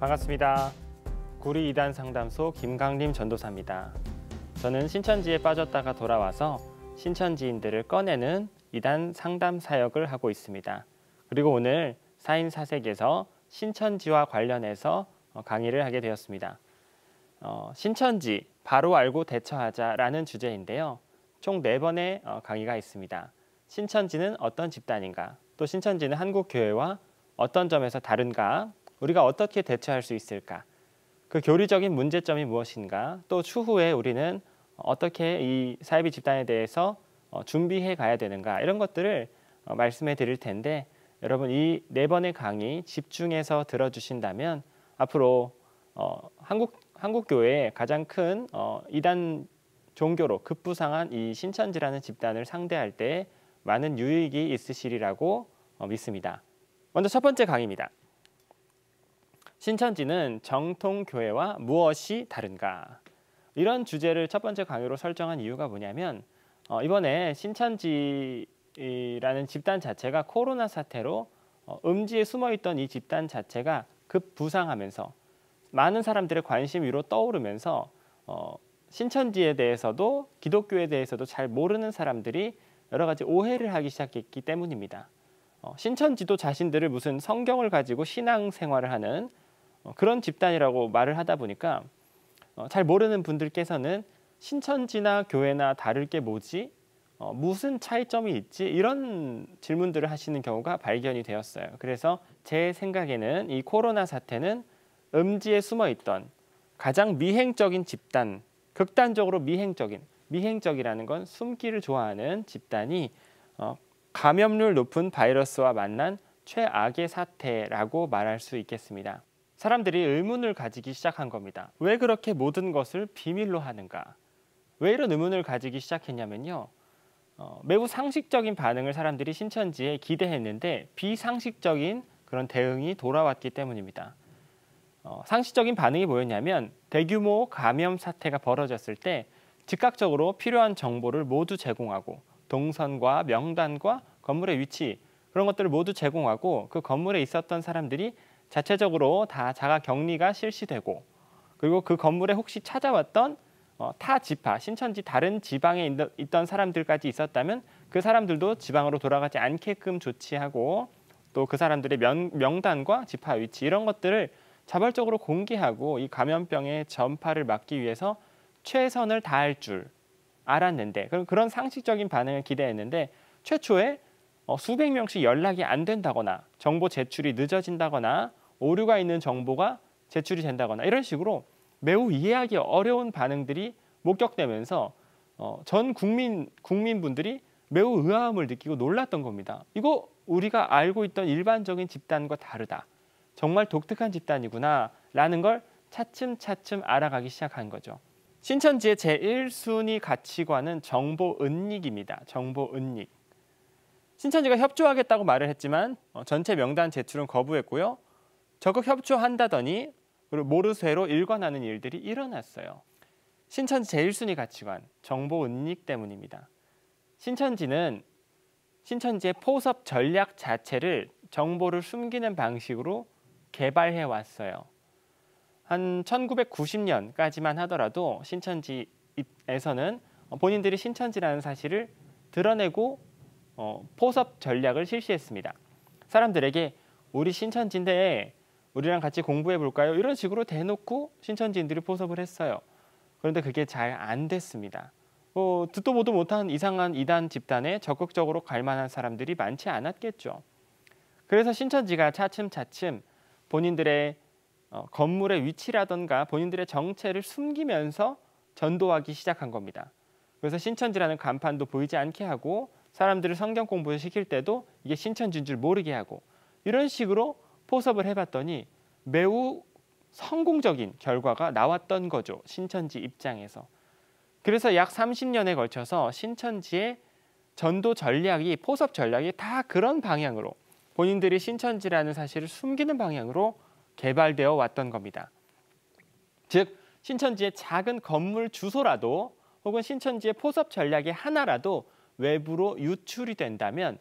반갑습니다. 구리 2단 상담소 김강림 전도사입니다. 저는 신천지에 빠졌다가 돌아와서 신천지인들을 꺼내는 2단 상담 사역을 하고 있습니다. 그리고 오늘 사인 사색에서 신천지와 관련해서 어, 강의를 하게 되었습니다. 어, 신천지 바로 알고 대처하자라는 주제인데요. 총 4번의 어, 강의가 있습니다. 신천지는 어떤 집단인가? 또 신천지는 한국 교회와 어떤 점에서 다른가? 우리가 어떻게 대처할 수 있을까? 그 교리적인 문제점이 무엇인가? 또 추후에 우리는 어떻게 이 사이비 집단에 대해서 어, 준비해 가야 되는가? 이런 것들을 어, 말씀해 드릴 텐데 여러분 이 네 번의 강의 집중해서 들어주신다면 앞으로 어, 한국 한국 교회의 가장 큰 어, 이단 종교로 급부상한 이 신천지라는 집단을 상대할 때 많은 유익이 있으시리라고 어, 믿습니다. 먼저 첫 번째 강의입니다. 신천지는 정통 교회와 무엇이 다른가? 이런 주제를 첫 번째 강의로 설정한 이유가 뭐냐면 어, 이번에 신천지라는 집단 자체가 코로나 사태로 어, 음지에 숨어있던 이 집단 자체가 급부상하면서 많은 사람들의 관심 위로 떠오르면서 어, 신천지에 대해서도 기독교에 대해서도 잘 모르는 사람들이 여러 가지 오해를 하기 시작했기 때문입니다. 어, 신천지도 자신들을 무슨 성경을 가지고 신앙 생활을 하는 어, 그런 집단이라고 말을 하다 보니까 어, 잘 모르는 분들께서는 신천지나 교회나 다를 게 뭐지? 어, 무슨 차이점이 있지? 이런 질문들을 하시는 경우가 발견이 되었어요. 그래서 제 생각에는 이 코로나 사태는 음지에 숨어 있던 가장 미행적인 집단, 극단적으로 미행적인, 미행적이라는 건 숨기를 좋아하는 집단이 어, 감염률 높은 바이러스와 만난 최악의 사태라고 말할 수 있겠습니다. 사람들이 의문을 가지기 시작한 겁니다. 왜 그렇게 모든 것을 비밀로 하는가? 왜 이런 의문을 가지기 시작했냐면요. 어, 매우 상식적인 반응을 사람들이 신천지에 기대했는데 비상식적인 그런 대응이 돌아왔기 때문입니다. 어, 상식적인 반응이 뭐였냐면 대규모 감염 사태가 벌어졌을 때 즉각적으로 필요한 정보를 모두 제공하고 동선과 명단과 건물의 위치 그런 것들을 모두 제공하고 그 건물에 있었던 사람들이 자체적으로 다 자가 격리가 실시되고 그리고 그 건물에 혹시 찾아왔던 어, 타 지파, 신천지 다른 지방에 있던 사람들까지 있었다면 그 사람들도 지방으로 돌아가지 않게끔 조치하고 또 그 사람들의 명, 단과 지파 위치 이런 것들을 자발적으로 공개하고 이 감염병의 전파를 막기 위해서 최선을 다할 줄 알았는데 그런 그런 상식적인 반응을 기대했는데 최초에 어, 수백 명씩 연락이 안 된다거나 정보 제출이 늦어진다거나 오류가 있는 정보가 제출이 된다거나 이런 식으로 매우 이해하기 어려운 반응들이 목격되면서 어, 전 국민 국민분들이 매우 의아함을 느끼고 놀랐던 겁니다. 이거 우리가 알고 있던 일반적인 집단과 다르다. 정말 독특한 집단이구나라는 걸 차츰차츰 알아가기 시작한 거죠. 신천지의 제1순위 가치관은 정보 은닉입니다. 정보 은닉. 신천지가 협조하겠다고 말을 했지만 어, 전체 명단 제출은 거부했고요. 적극 협조한다더니 그리고 모르쇠로 일관하는 일들이 일어났어요. 신천지 제1순위 가치관, 정보 은닉 때문입니다. 신천지는 신천지의 포섭 전략 자체를 정보를 숨기는 방식으로 개발해 왔어요. 한 1990년까지만 하더라도 신천지에서는 본인들이 신천지라는 사실을 드러내고 어, 포섭 전략을 실시했습니다. 사람들에게 우리 신천지인데 우리랑 같이 공부해 볼까요? 이런 식으로 대놓고 신천지인들이 포섭을 했어요. 그런데 그게 잘 안 됐습니다. 뭐 듣도 보도 못한 이상한 이단 집단에 적극적으로 갈 만한 사람들이 많지 않았겠죠. 그래서 신천지가 차츰차츰 본인들의 어, 건물의 위치라던가 본인들의 정체를 숨기면서 전도하기 시작한 겁니다. 그래서 신천지라는 간판도 보이지 않게 하고 사람들을 성경 공부를 시킬 때도 이게 신천지인 줄 모르게 하고 이런 식으로 포섭을 해봤더니 매우 성공적인 결과가 나왔던 거죠. 신천지 입장에서. 그래서 약 30년에 걸쳐서 신천지의 전도 전략이 포섭 전략이 다 그런 방향으로 본인들이 신천지라는 사실을 숨기는 방향으로 개발되어 왔던 겁니다. 즉 신천지의 작은 건물 주소라도 혹은 신천지의 포섭 전략의 하나라도 외부로 유출이 된다면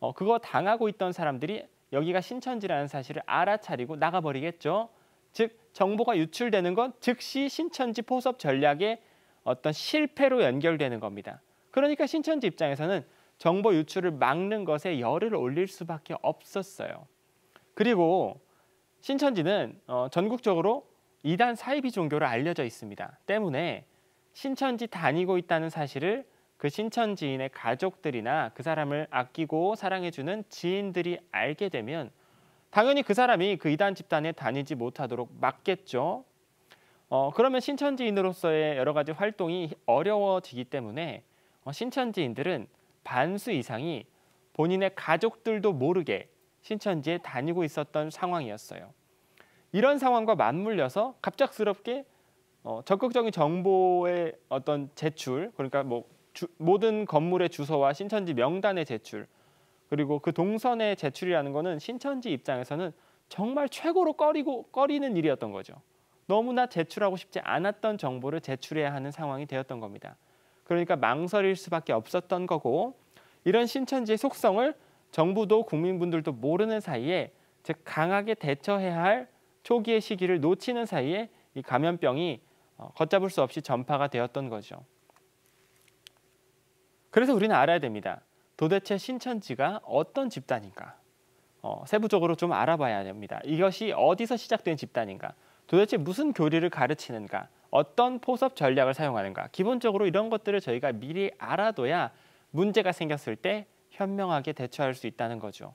어, 그거 당하고 있던 사람들이 여기가 신천지라는 사실을 알아차리고 나가버리겠죠. 즉 정보가 유출되는 건 즉시 신천지 포섭 전략의 어떤 실패로 연결되는 겁니다. 그러니까 신천지 입장에서는 정보 유출을 막는 것에 열을 올릴 수밖에 없었어요. 그리고 신천지는 어, 전국적으로 이단 사이비 종교로 알려져 있습니다. 때문에 신천지 다니고 있다는 사실을 그 신천 지인의 가족들이나 그 사람을 아끼고 사랑해주는 지인들이 알게 되면 당연히 그 사람이 그 이단 집단에 다니지 못하도록 막겠죠. 어, 그러면 신천지인으로서의 여러 가지 활동이 어려워지기 때문에 어, 신천지인들은 반수 이상이 본인의 가족들도 모르게 신천지에 다니고 있었던 상황이었어요. 이런 상황과 맞물려서 갑작스럽게 어, 적극적인 정보의 어떤 제출, 그러니까 뭐 주, 모든 건물의 주소와 신천지 명단의 제출 그리고 그 동선의 제출이라는 것은 신천지 입장에서는 정말 최고로 꺼리고 꺼리는 일이었던 거죠. 너무나 제출하고 싶지 않았던 정보를 제출해야 하는 상황이 되었던 겁니다. 그러니까 망설일 수밖에 없었던 거고 이런 신천지의 속성을 정부도 국민분들도 모르는 사이에 즉 강하게 대처해야 할 초기의 시기를 놓치는 사이에 이 감염병이 어, 걷잡을 수 없이 전파가 되었던 거죠. 그래서 우리는 알아야 됩니다. 도대체 신천지가 어떤 집단인가? 어, 세부적으로 좀 알아봐야 됩니다. 이것이 어디서 시작된 집단인가? 도대체 무슨 교리를 가르치는가? 어떤 포섭 전략을 사용하는가? 기본적으로 이런 것들을 저희가 미리 알아둬야 문제가 생겼을 때 현명하게 대처할 수 있다는 거죠.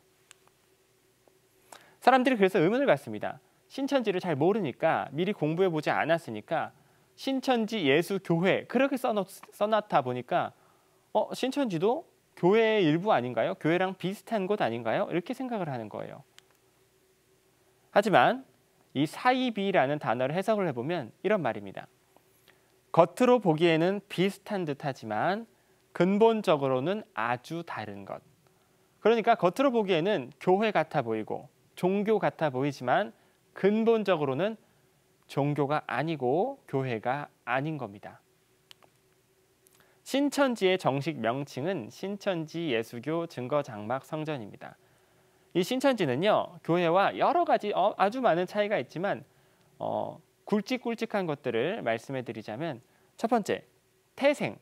사람들이 그래서 의문을 갖습니다. 신천지를 잘 모르니까 미리 공부해 보지 않았으니까 신천지 예수 교회 그렇게 써놓, 써놨다 보니까 어, 신천지도 교회의 일부 아닌가요? 교회랑 비슷한 곳 아닌가요? 이렇게 생각을 하는 거예요. 하지만 이 사이비라는 단어를 해석을 해보면 이런 말입니다. 겉으로 보기에는 비슷한 듯하지만 근본적으로는 아주 다른 것. 그러니까 겉으로 보기에는 교회 같아 보이고 종교 같아 보이지만 근본적으로는 종교가 아니고 교회가 아닌 겁니다. 신천지의 정식 명칭은 신천지 예수교 증거장막 성전입니다. 이 신천지는요 교회와 여러 가지 어, 아주 많은 차이가 있지만 어, 굵직굵직한 것들을 말씀해드리자면 첫 번째 태생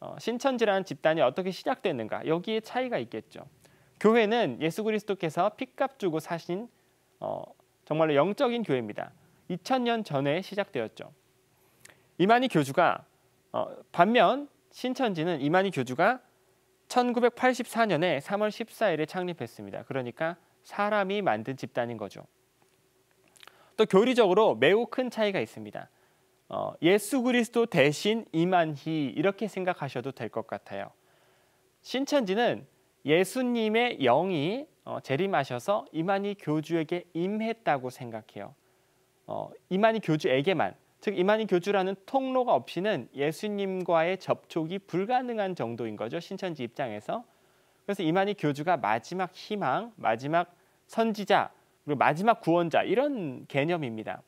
어, 신천지라는 집단이 어떻게 시작됐는가 여기에 차이가 있겠죠. 교회는 예수 그리스도께서 핏값 주고 사신 어, 정말로 영적인 교회입니다. 2000년 전에 시작되었죠. 이만희 교주가 어, 반면 신천지는 이만희 교주가 1984년에 3월 14일에 창립했습니다. 그러니까 사람이 만든 집단인 거죠. 또 교리적으로 매우 큰 차이가 있습니다. 어, 예수 그리스도 대신 이만희 이렇게 생각하셔도 될 것 같아요. 신천지는 예수님의 영이 어, 재림하셔서 이만희 교주에게 임했다고 생각해요. 어, 이만희 교주에게만 즉 이만희 교주라는 통로가 없이는 예수님과의 접촉이 불가능한 정도인 거죠. 신천지 입장에서. 그래서 이만희 교주가 마지막 희망, 마지막 선지자, 그리고 마지막 구원자 이런 개념입니다.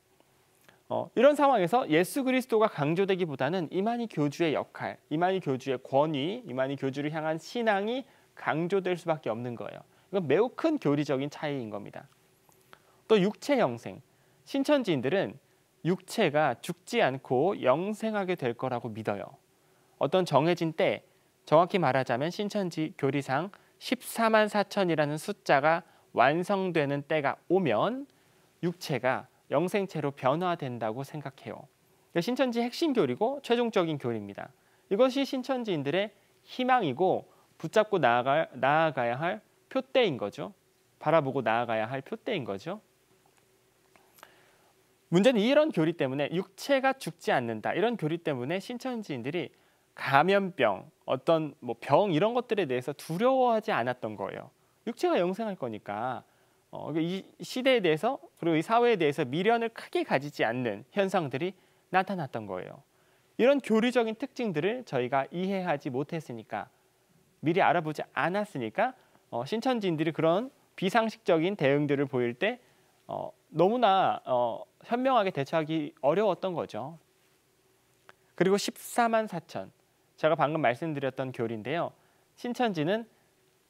어, 이런 상황에서 예수 그리스도가 강조되기보다는 이만희 교주의 역할, 이만희 교주의 권위, 이만희 교주를 향한 신앙이 강조될 수밖에 없는 거예요. 이건 매우 큰 교리적인 차이인 겁니다. 또 육체 영생. 신천지인들은 육체가 죽지 않고 영생하게 될 거라고 믿어요. 어떤 정해진 때, 정확히 말하자면 신천지 교리상 14만 4천이라는 숫자가 완성되는 때가 오면 육체가 영생체로 변화된다고 생각해요. 그러니까 신천지 핵심 교리고 최종적인 교리입니다. 이것이 신천지인들의 희망이고 붙잡고 나아가, 나아가야 할 표대인 거죠. 바라보고 나아가야 할 표대인 거죠. 문제는 이런 교리 때문에 육체가 죽지 않는다. 이런 교리 때문에 신천지인들이 감염병, 어떤 뭐 병 이런 것들에 대해서 두려워하지 않았던 거예요. 육체가 영생할 거니까 어, 그러니까 이 시대에 대해서 그리고 이 사회에 대해서 미련을 크게 가지지 않는 현상들이 나타났던 거예요. 이런 교리적인 특징들을 저희가 이해하지 못했으니까 미리 알아보지 않았으니까 어, 신천지인들이 그런 비상식적인 대응들을 보일 때 어, 너무나 어, 현명하게 대처하기 어려웠던 거죠. 그리고 14만 4천. 제가 방금 말씀드렸던 교리인데요. 신천지는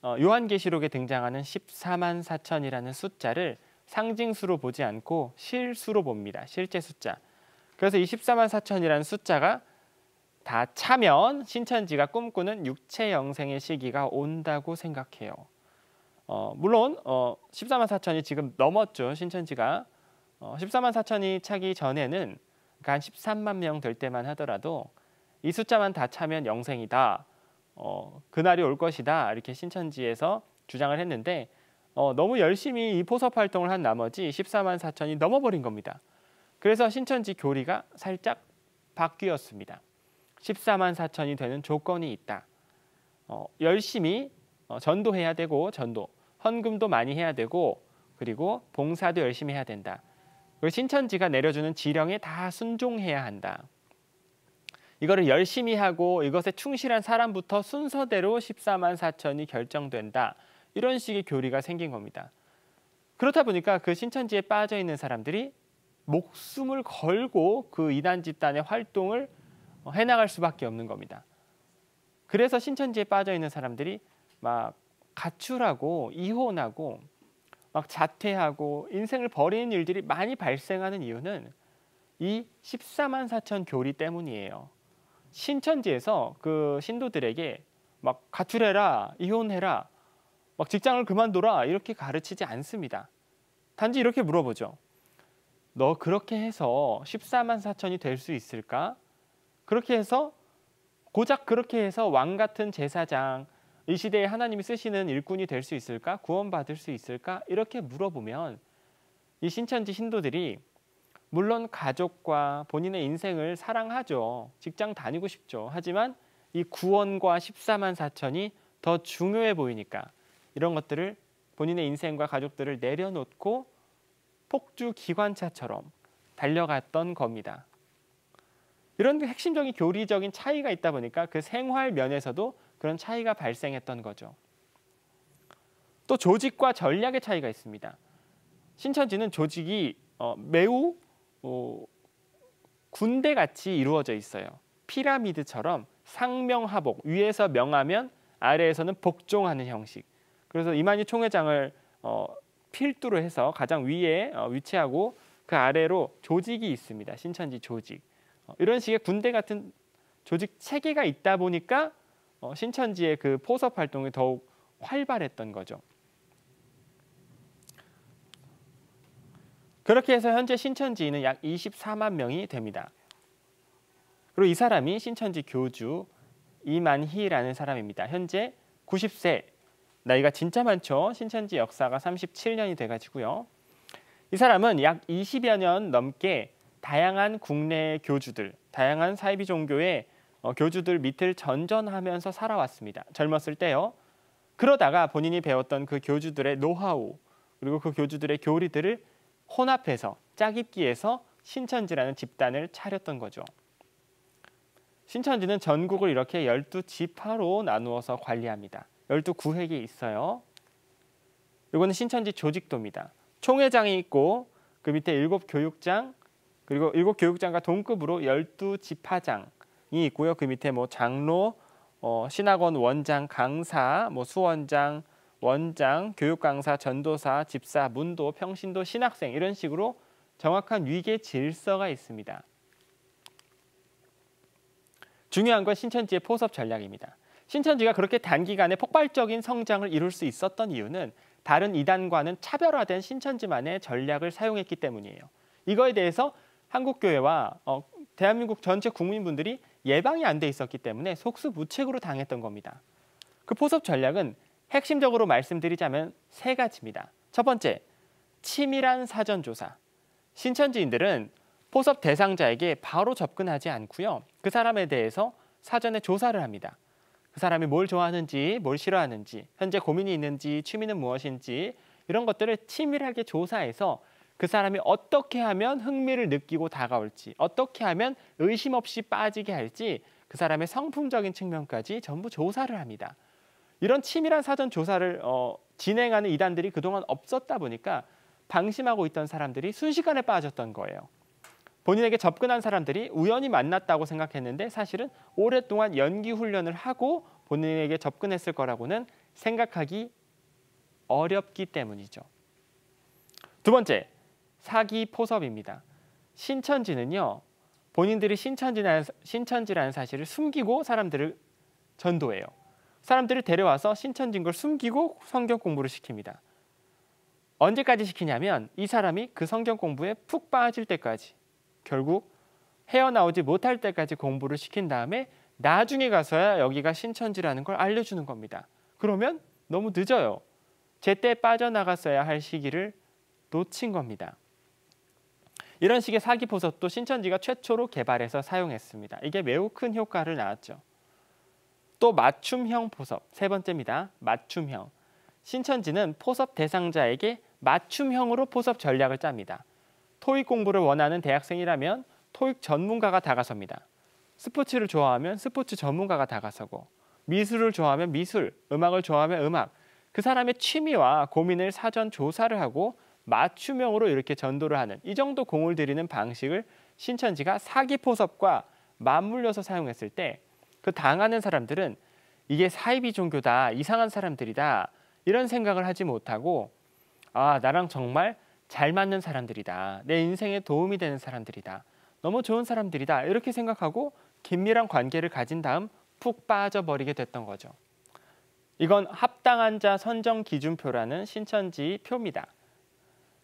어, 요한계시록에 등장하는 14만 4천이라는 숫자를 상징수로 보지 않고 실수로 봅니다. 실제 숫자. 그래서 이 14만 4천이라는 숫자가 다 차면 신천지가 꿈꾸는 육체 영생의 시기가 온다고 생각해요. 어, 물론 어, 14만 4천이 지금 넘었죠. 신천지가. 어, 14만 4천이 차기 전에는 그러니까 한 13만 명 될 때만 하더라도 이 숫자만 다 차면 영생이다. 어, 그날이 올 것이다. 이렇게 신천지에서 주장을 했는데 어, 너무 열심히 이 포섭 활동을 한 나머지 14만 4천이 넘어버린 겁니다. 그래서 신천지 교리가 살짝 바뀌었습니다. 14만 4천이 되는 조건이 있다. 어, 열심히 어, 전도해야 되고 전도 헌금도 많이 해야 되고 그리고 봉사도 열심히 해야 된다. 그 신천지가 내려주는 지령에 다 순종해야 한다. 이거를 열심히 하고 이것에 충실한 사람부터 순서대로 14만 4천이 결정된다. 이런 식의 교리가 생긴 겁니다. 그렇다 보니까 그 신천지에 빠져 있는 사람들이 목숨을 걸고 그 이단 집단의 활동을 해나갈 수밖에 없는 겁니다. 그래서 신천지에 빠져 있는 사람들이 막 가출하고 이혼하고 막 자퇴하고 인생을 버리는 일들이 많이 발생하는 이유는 이 14만 4천 교리 때문이에요. 신천지에서 그 신도들에게 막 가출해라, 이혼해라, 막 직장을 그만둬라 이렇게 가르치지 않습니다. 단지 이렇게 물어보죠. 너 그렇게 해서 14만 4천이 될 수 있을까? 그렇게 해서 고작 그렇게 해서 왕 같은 제사장, 이 시대에 하나님이 쓰시는 일꾼이 될 수 있을까? 구원받을 수 있을까? 이렇게 물어보면 이 신천지 신도들이 물론 가족과 본인의 인생을 사랑하죠. 직장 다니고 싶죠. 하지만 이 구원과 14만 4천이 더 중요해 보이니까 이런 것들을 본인의 인생과 가족들을 내려놓고 폭주 기관차처럼 달려갔던 겁니다. 이런 핵심적인 교리적인 차이가 있다 보니까 그 생활 면에서도 그런 차이가 발생했던 거죠. 또 조직과 전략의 차이가 있습니다. 신천지는 조직이 어, 매우 어, 군대같이 이루어져 있어요. 피라미드처럼 상명하복, 위에서 명하면 아래에서는 복종하는 형식. 그래서 이만희 총회장을 어, 필두로 해서 가장 위에 어, 위치하고 그 아래로 조직이 있습니다. 신천지 조직. 어, 이런 식의 군대 같은 조직 체계가 있다 보니까 어, 신천지의 그 포섭 활동이 더욱 활발했던 거죠. 그렇게 해서 현재 신천지인은 약 24만 명이 됩니다. 그리고 이 사람이 신천지 교주 이만희라는 사람입니다. 현재 90세, 나이가 진짜 많죠. 신천지 역사가 37년이 돼가지고요. 이 사람은 약 20여 년 넘게 다양한 국내 교주들, 다양한 사이비 종교의 어, 교주들 밑을 전전하면서 살아왔습니다. 젊었을 때요. 그러다가 본인이 배웠던 그 교주들의 노하우 그리고 그 교주들의 교리들을 혼합해서 짝입기에서 신천지라는 집단을 차렸던 거죠. 신천지는 전국을 이렇게 열두 지파로 나누어서 관리합니다. 열두 구획이 있어요. 이거는 신천지 조직도입니다. 총회장이 있고 그 밑에 일곱 교육장 그리고 일곱 교육장과 동급으로 열두 지파장 이 있고요. 그 밑에 뭐 장로, 어, 신학원 원장, 강사, 뭐 수원장, 원장, 교육 강사, 전도사, 집사, 문도, 평신도, 신학생 이런 식으로 정확한 위계 질서가 있습니다. 중요한 건 신천지의 포섭 전략입니다. 신천지가 그렇게 단기간에 폭발적인 성장을 이룰 수 있었던 이유는 다른 이단과는 차별화된 신천지만의 전략을 사용했기 때문이에요. 이거에 대해서 한국교회와 어, 대한민국 전체 국민분들이 예방이 안 돼 있었기 때문에 속수무책으로 당했던 겁니다. 그 포섭 전략은 핵심적으로 말씀드리자면 세 가지입니다. 첫 번째, 치밀한 사전조사. 신천지인들은 포섭 대상자에게 바로 접근하지 않고요. 그 사람에 대해서 사전에 조사를 합니다. 그 사람이 뭘 좋아하는지, 뭘 싫어하는지, 현재 고민이 있는지, 취미는 무엇인지 이런 것들을 치밀하게 조사해서 그 사람이 어떻게 하면 흥미를 느끼고 다가올지, 어떻게 하면 의심 없이 빠지게 할지, 그 사람의 성품적인 측면까지 전부 조사를 합니다. 이런 치밀한 사전 조사를 어, 진행하는 이단들이 그동안 없었다 보니까 방심하고 있던 사람들이 순식간에 빠졌던 거예요. 본인에게 접근한 사람들이 우연히 만났다고 생각했는데 사실은 오랫동안 연기 훈련을 하고 본인에게 접근했을 거라고는 생각하기 어렵기 때문이죠. 두 번째, 사기 포섭입니다. 신천지는요. 본인들이 신천지라는, 신천지라는 사실을 숨기고 사람들을 전도해요. 사람들을 데려와서 신천지인 걸 숨기고 성경 공부를 시킵니다. 언제까지 시키냐면 이 사람이 그 성경 공부에 푹 빠질 때까지 결국 헤어나오지 못할 때까지 공부를 시킨 다음에 나중에 가서야 여기가 신천지라는 걸 알려주는 겁니다. 그러면 너무 늦어요. 제때 빠져나갔어야 할 시기를 놓친 겁니다. 이런 식의 사기 보석도 신천지가 최초로 개발해서 사용했습니다. 이게 매우 큰 효과를 낳았죠. 또 맞춤형 포섭, 세 번째입니다. 맞춤형. 신천지는 포섭 대상자에게 맞춤형으로 포섭 전략을 짭니다. 토익 공부를 원하는 대학생이라면 토익 전문가가 다가섭니다. 스포츠를 좋아하면 스포츠 전문가가 다가서고 미술을 좋아하면 미술, 음악을 좋아하면 음악, 그 사람의 취미와 고민을 사전 조사를 하고 맞춤형으로 이렇게 전도를 하는 이 정도 공을 들이는 방식을 신천지가 사기 포섭과 맞물려서 사용했을 때 그 당하는 사람들은 이게 사이비 종교다 이상한 사람들이다 이런 생각을 하지 못하고 아 나랑 정말 잘 맞는 사람들이다 내 인생에 도움이 되는 사람들이다 너무 좋은 사람들이다 이렇게 생각하고 긴밀한 관계를 가진 다음 푹 빠져버리게 됐던 거죠. 이건 합당한 자 선정 기준표라는 신천지 표입니다.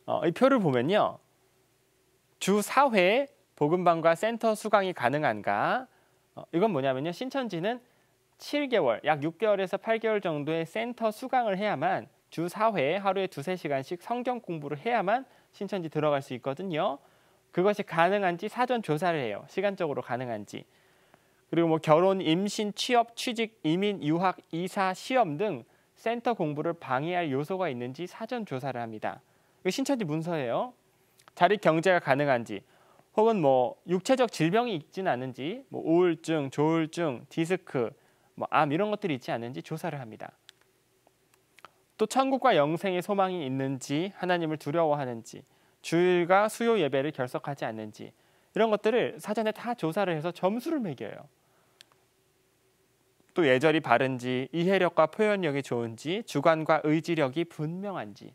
어, 이 표를 보면요. 주 4회 보금방과 센터 수강이 가능한가? 어, 이건 뭐냐면요. 신천지는 7개월, 약 6개월에서 8개월 정도의 센터 수강을 해야만 주 4회 하루에 두세 시간씩 성경 공부를 해야만 신천지 들어갈 수 있거든요. 그것이 가능한지 사전 조사를 해요. 시간적으로 가능한지. 그리고 뭐 결혼, 임신, 취업, 취직, 이민, 유학, 이사, 시험 등 센터 공부를 방해할 요소가 있는지 사전 조사를 합니다. 그 신천지 문서예요. 자립 경제가 가능한지 혹은 뭐 육체적 질병이 있지는 않은지 뭐 우울증, 조울증, 디스크, 뭐 암 이런 것들이 있지 않은지 조사를 합니다. 또 천국과 영생의 소망이 있는지 하나님을 두려워하는지 주일과 수요 예배를 결석하지 않는지 이런 것들을 사전에 다 조사를 해서 점수를 매겨요. 또 예절이 바른지 이해력과 표현력이 좋은지 주관과 의지력이 분명한지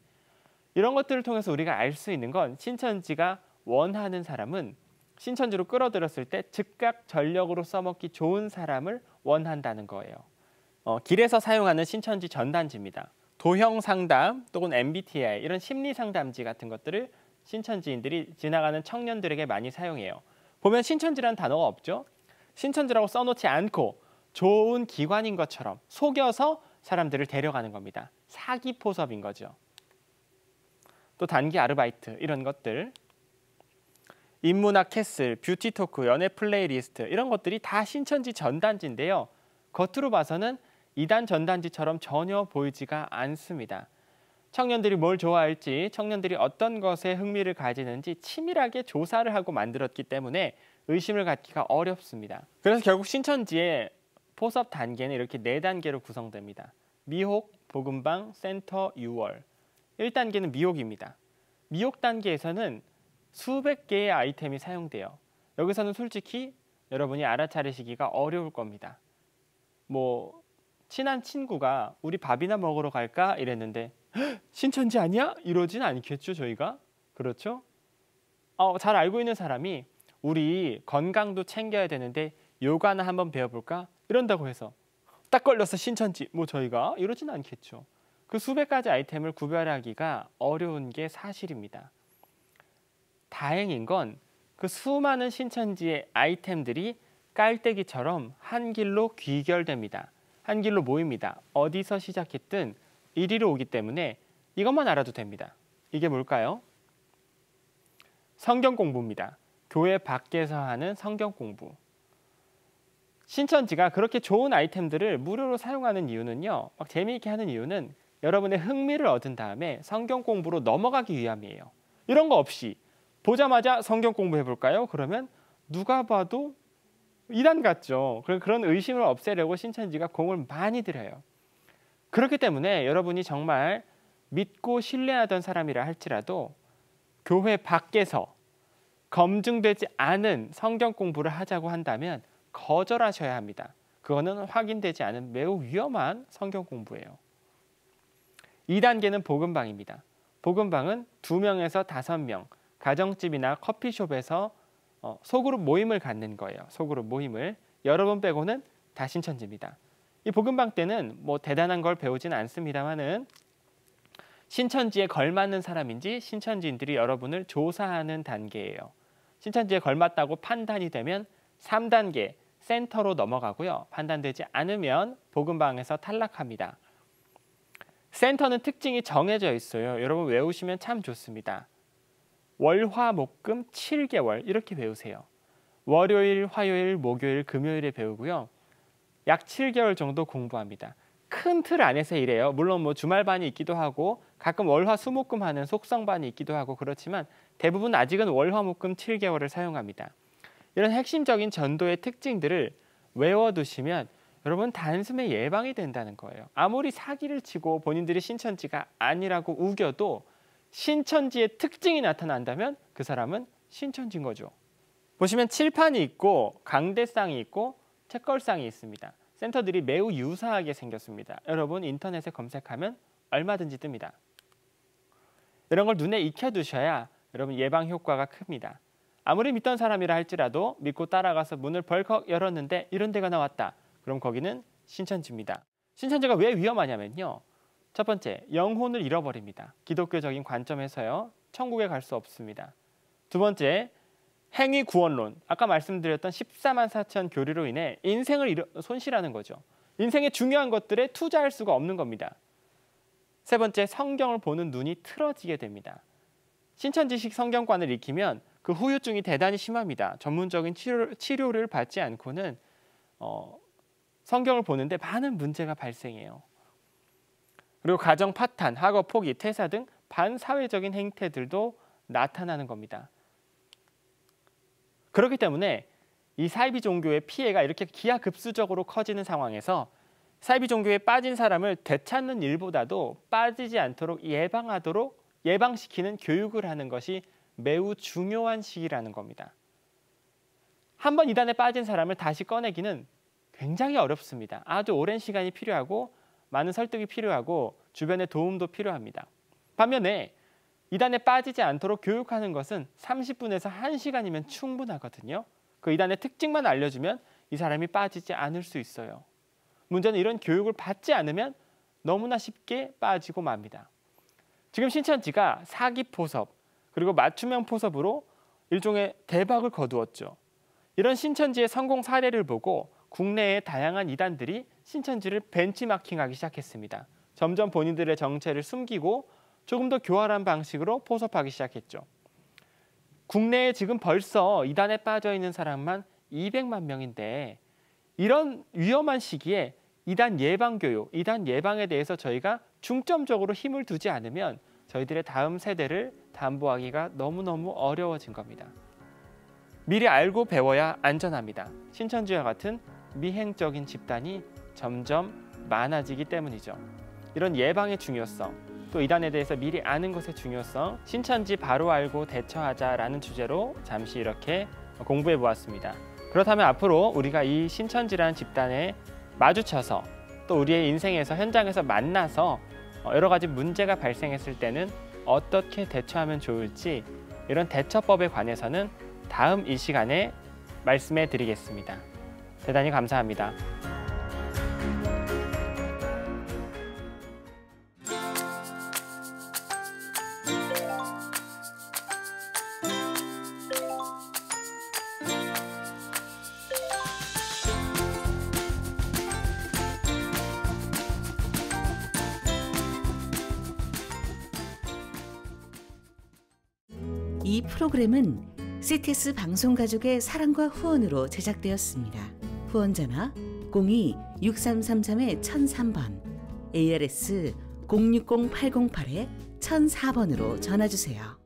이런 것들을 통해서 우리가 알 수 있는 건 신천지가 원하는 사람은 신천지로 끌어들였을 때 즉각 전력으로 써먹기 좋은 사람을 원한다는 거예요. 어, 길에서 사용하는 신천지 전단지입니다. 도형 상담 또는 MBTI 이런 심리 상담지 같은 것들을 신천지인들이 지나가는 청년들에게 많이 사용해요. 보면 신천지라는 단어가 없죠. 신천지라고 써놓지 않고 좋은 기관인 것처럼 속여서 사람들을 데려가는 겁니다. 사기 포섭인 거죠. 또 단기 아르바이트 이런 것들 인문학 캐슬, 뷰티 토크, 연애 플레이리스트 이런 것들이 다 신천지 전단지인데요. 겉으로 봐서는 이단 전단지처럼 전혀 보이지가 않습니다. 청년들이 뭘 좋아할지, 청년들이 어떤 것에 흥미를 가지는지 치밀하게 조사를 하고 만들었기 때문에 의심을 갖기가 어렵습니다. 그래서 결국 신천지의 포섭 단계는 이렇게 네 단계로 구성됩니다. 미혹, 복음방, 센터, 유월. 1단계는 미혹입니다. 미혹 단계에서는 수백 개의 아이템이 사용돼요. 여기서는 솔직히 여러분이 알아차리시기가 어려울 겁니다. 뭐 친한 친구가 우리 밥이나 먹으러 갈까 이랬는데 신천지 아니야? 이러진 않겠죠 저희가? 그렇죠? 어, 잘 알고 있는 사람이 우리 건강도 챙겨야 되는데 요가나 한번 배워볼까? 이런다고 해서 딱 걸려서 신천지 뭐 저희가 이러진 않겠죠. 그 수백 가지 아이템을 구별하기가 어려운 게 사실입니다. 다행인 건 그 수많은 신천지의 아이템들이 깔때기처럼 한 길로 귀결됩니다. 한 길로 모입니다. 어디서 시작했든 이리로 오기 때문에 이것만 알아도 됩니다. 이게 뭘까요? 성경 공부입니다. 교회 밖에서 하는 성경 공부. 신천지가 그렇게 좋은 아이템들을 무료로 사용하는 이유는요. 막 재미있게 하는 이유는 여러분의 흥미를 얻은 다음에 성경 공부로 넘어가기 위함이에요. 이런 거 없이 보자마자 성경 공부해 볼까요? 그러면 누가 봐도 이단 같죠. 그런 의심을 없애려고 신천지가 공을 많이 들여요. 그렇기 때문에 여러분이 정말 믿고 신뢰하던 사람이라 할지라도 교회 밖에서 검증되지 않은 성경 공부를 하자고 한다면 거절하셔야 합니다. 그거는 확인되지 않은 매우 위험한 성경 공부예요. 2단계는 보금방입니다. 보금방은 2명에서 5명, 가정집이나 커피숍에서 어, 소그룹 모임을 갖는 거예요. 소그룹 모임을. 여러분 빼고는 다 신천지입니다. 이 보금방 때는 뭐 대단한 걸 배우진 않습니다만은 신천지에 걸맞는 사람인지 신천지인들이 여러분을 조사하는 단계예요. 신천지에 걸맞다고 판단이 되면 3단계 센터로 넘어가고요. 판단되지 않으면 보금방에서 탈락합니다. 센터는 특징이 정해져 있어요. 여러분 외우시면 참 좋습니다. 월화목금 7개월 이렇게 배우세요. 월요일, 화요일, 목요일, 금요일에 배우고요. 약 7개월 정도 공부합니다. 큰 틀 안에서 일해요. 물론 뭐 주말반이 있기도 하고 가끔 월화 수목금 하는 속성반이 있기도 하고 그렇지만 대부분 아직은 월화목금 7개월을 사용합니다. 이런 핵심적인 전도의 특징들을 외워두시면 여러분 단숨에 예방이 된다는 거예요. 아무리 사기를 치고 본인들이 신천지가 아니라고 우겨도 신천지의 특징이 나타난다면 그 사람은 신천지인 거죠. 보시면 칠판이 있고 강대상이 있고 책걸상이 있습니다. 센터들이 매우 유사하게 생겼습니다. 여러분 인터넷에 검색하면 얼마든지 뜹니다. 이런 걸 눈에 익혀두셔야 여러분 예방 효과가 큽니다. 아무리 믿던 사람이라 할지라도 믿고 따라가서 문을 벌컥 열었는데 이런 데가 나왔다. 그럼 거기는 신천지입니다. 신천지가 왜 위험하냐면요. 첫 번째, 영혼을 잃어버립니다. 기독교적인 관점에서요. 천국에 갈 수 없습니다. 두 번째, 행위 구원론. 아까 말씀드렸던 14만 4천 교리로 인해 인생을 잃어, 손실하는 거죠. 인생의 중요한 것들에 투자할 수가 없는 겁니다. 세 번째, 성경을 보는 눈이 틀어지게 됩니다. 신천지식 성경관을 익히면 그 후유증이 대단히 심합니다. 전문적인 치료, 치료를 받지 않고는 어, 성경을 보는데 많은 문제가 발생해요. 그리고 가정 파탄, 학업 포기, 퇴사 등 반사회적인 행태들도 나타나는 겁니다. 그렇기 때문에 이 사이비 종교의 피해가 이렇게 기하급수적으로 커지는 상황에서 사이비 종교에 빠진 사람을 되찾는 일보다도 빠지지 않도록 예방하도록 예방시키는 교육을 하는 것이 매우 중요한 시기라는 겁니다. 한 번 이단에 빠진 사람을 다시 꺼내기는 굉장히 어렵습니다. 아주 오랜 시간이 필요하고 많은 설득이 필요하고 주변의 도움도 필요합니다. 반면에 이단에 빠지지 않도록 교육하는 것은 30분에서 1시간이면 충분하거든요. 그 이단의 특징만 알려주면 이 사람이 빠지지 않을 수 있어요. 문제는 이런 교육을 받지 않으면 너무나 쉽게 빠지고 맙니다. 지금 신천지가 사기 포섭 그리고 맞춤형 포섭으로 일종의 대박을 거두었죠. 이런 신천지의 성공 사례를 보고 국내의 다양한 이단들이 신천지를 벤치마킹하기 시작했습니다. 점점 본인들의 정체를 숨기고 조금 더 교활한 방식으로 포섭하기 시작했죠. 국내에 지금 벌써 이단에 빠져 있는 사람만 200만 명인데 이런 위험한 시기에 이단 예방 교육, 이단 예방에 대해서 저희가 중점적으로 힘을 두지 않으면 저희들의 다음 세대를 담보하기가 너무너무 어려워진 겁니다. 미리 알고 배워야 안전합니다. 신천지와 같은 미행적인 집단이 점점 많아지기 때문이죠. 이런 예방의 중요성, 또 이단에 대해서 미리 아는 것의 중요성, 신천지 바로 알고 대처하자라는 주제로 잠시 이렇게 공부해 보았습니다. 그렇다면 앞으로 우리가 이 신천지라는 집단에 마주쳐서 또 우리의 인생에서 현장에서 만나서 어, 여러 가지 문제가 발생했을 때는 어떻게 대처하면 좋을지 이런 대처법에 관해서는 다음 이 시간에 말씀해 드리겠습니다. 대단히 감사합니다. 이 프로그램은 CTS 방송가족의 사랑과 후원으로 제작되었습니다. 후원자나 02-6333-1003번, ARS 060808-1004번으로 전화주세요.